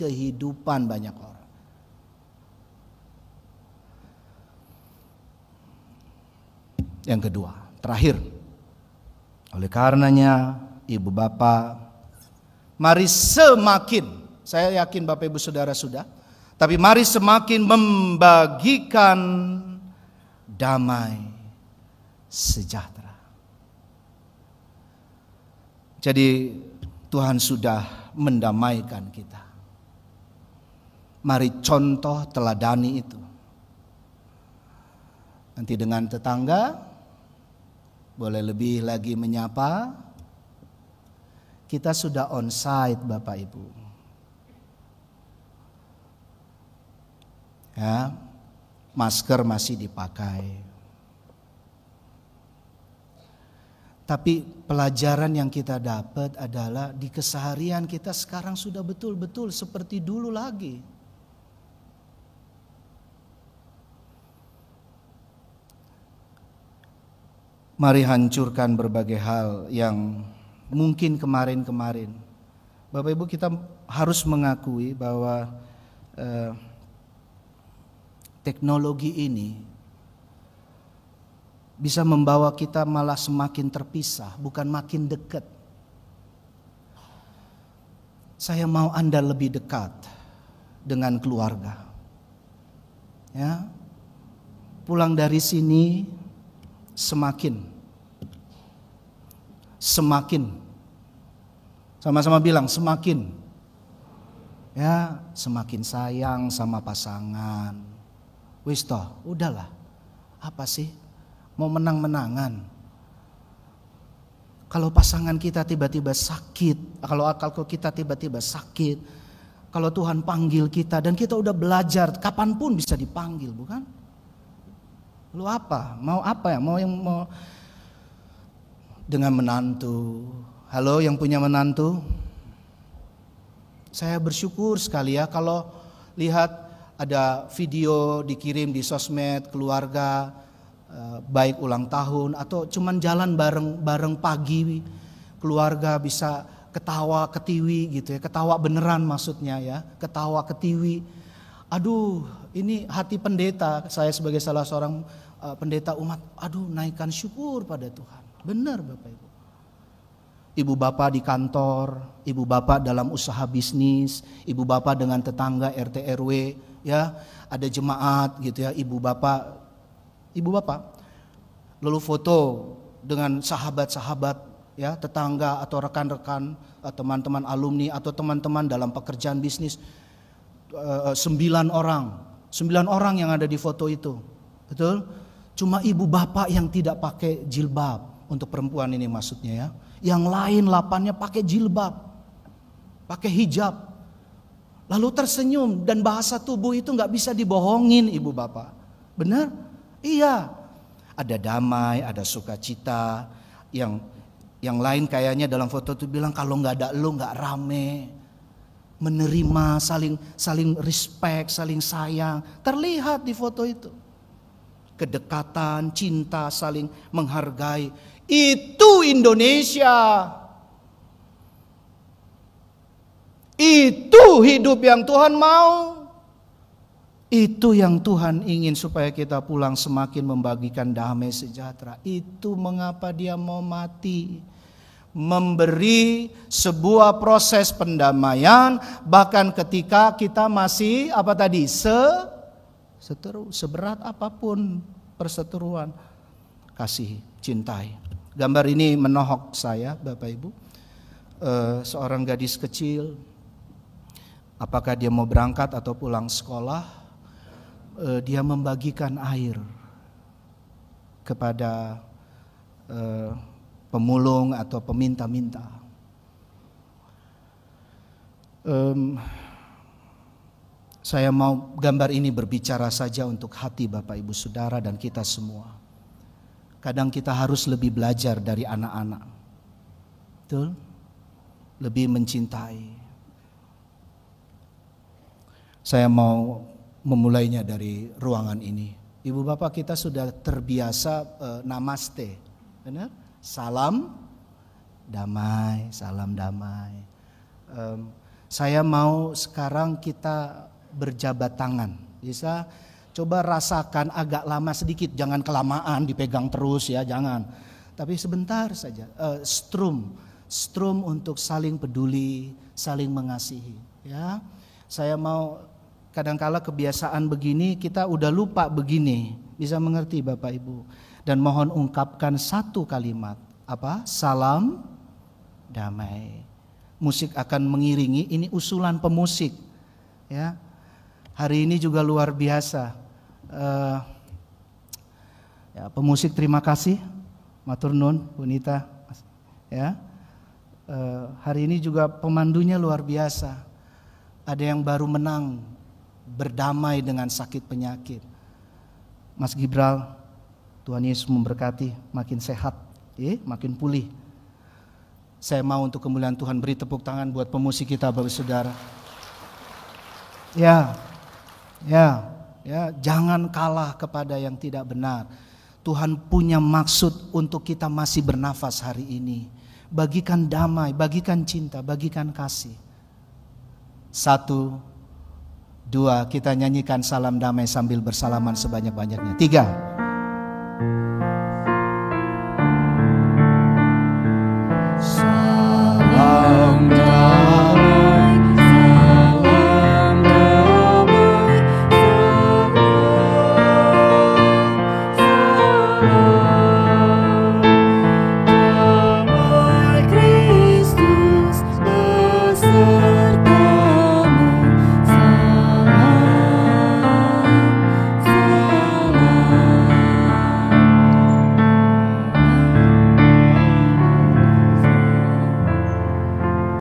kehidupan banyak orang. Yang kedua, terakhir. Oleh karenanya, ibu bapak, mari semakin, saya yakin bapak ibu saudara sudah, tapi mari semakin membagikan damai sejahtera. Jadi Tuhan sudah mendamaikan kita. Mari contoh teladani itu. Nanti dengan tetangga boleh lebih lagi menyapa. Kita sudah on site Bapak Ibu. Ya, masker masih dipakai. Tapi pelajaran yang kita dapat adalah di keseharian kita sekarang sudah betul-betul seperti dulu lagi. Mari hancurkan berbagai hal yang mungkin kemarin-kemarin. Bapak Ibu kita harus mengakui bahwa eh, teknologi ini bisa membawa kita malah semakin terpisah, bukan makin dekat. Saya mau Anda lebih dekat dengan keluarga. Ya. Pulang dari sini semakin semakin. Sama-sama bilang semakin. Ya, semakin sayang sama pasangan. Wis udahlah. Apa sih? Mau menang-menangan. Kalau pasangan kita tiba-tiba sakit, kalau akal kita tiba-tiba sakit, kalau Tuhan panggil kita dan kita udah belajar kapanpun bisa dipanggil, bukan? Lu apa? Mau apa ya? Mau yang mau dengan menantu. Halo yang punya menantu? Saya bersyukur sekali ya kalau lihat ada video dikirim di sosmed keluarga eh, baik ulang tahun atau cuman jalan bareng-bareng pagi keluarga bisa ketawa ketiwi gitu ya, ketawa beneran maksudnya ya, ketawa ketiwi. Aduh, ini hati pendeta, saya sebagai salah seorang eh, pendeta umat, aduh naikkan syukur pada Tuhan. Benar Bapak Ibu. Ibu bapak di kantor, ibu bapak dalam usaha bisnis, ibu bapak dengan tetangga RT RW, ya ada jemaat gitu ya, ibu bapak, ibu bapak, lalu foto dengan sahabat-sahabat ya tetangga atau rekan-rekan teman-teman alumni atau teman-teman dalam pekerjaan bisnis eh, sembilan orang sembilan orang yang ada di foto itu betul cuma ibu bapak yang tidak pakai jilbab untuk perempuan ini maksudnya ya. Yang lain lapannya pakai jilbab, pakai hijab. Lalu tersenyum dan bahasa tubuh itu nggak bisa dibohongin ibu bapak. Benar? Iya. Ada damai, ada sukacita. Yang yang lain kayaknya dalam foto itu bilang kalau nggak ada lo nggak rame. Menerima, saling saling respect, saling sayang. Terlihat di foto itu kedekatan, cinta, saling menghargai. Itu Indonesia. Itu hidup yang Tuhan mau. Itu yang Tuhan ingin supaya kita pulang semakin membagikan damai sejahtera. Itu mengapa dia mau mati. Memberi sebuah proses pendamaian bahkan ketika kita masih apa tadi se seteru seberat apapun perseteruan kasih cintai Gambar ini menohok saya, Bapak Ibu. Uh, seorang gadis kecil, apakah dia mau berangkat atau pulang sekolah, uh, dia membagikan air kepada uh, pemulung atau peminta-minta. Um, saya mau gambar ini berbicara saja untuk hati Bapak Ibu Saudara dan kita semua kadang kita harus lebih belajar dari anak-anak. Betul? Lebih mencintai. Saya mau memulainya dari ruangan ini. Ibu bapak kita sudah terbiasa uh, namaste. Benar? Salam damai, salam damai. Um, saya mau sekarang kita berjabat tangan. Bisa Coba rasakan agak lama sedikit, jangan kelamaan dipegang terus ya, jangan. Tapi sebentar saja, uh, strum, strum untuk saling peduli, saling mengasihi. Ya, saya mau kadangkala kebiasaan begini kita udah lupa begini, bisa mengerti Bapak Ibu. Dan mohon ungkapkan satu kalimat, apa? Salam damai. Musik akan mengiringi, ini usulan pemusik. Ya, hari ini juga luar biasa uh, ya, pemusik terima kasih, Matur Nun, Bunita, ya. Uh, hari ini juga pemandunya luar biasa. Ada yang baru menang berdamai dengan sakit penyakit. Mas Gibral, Tuhan Yesus memberkati, makin sehat, eh, makin pulih. Saya mau untuk kemuliaan Tuhan beri tepuk tangan buat pemusik kita Bapak Saudara. Ya. Ya ya jangan kalah kepada yang tidak benar. Tuhan punya maksud untuk kita masih bernafas hari ini. Bagikan damai, bagikan cinta, bagikan kasih. Satu, dua, kita nyanyikan salam damai sambil bersalaman sebanyak-banyaknya. Tiga.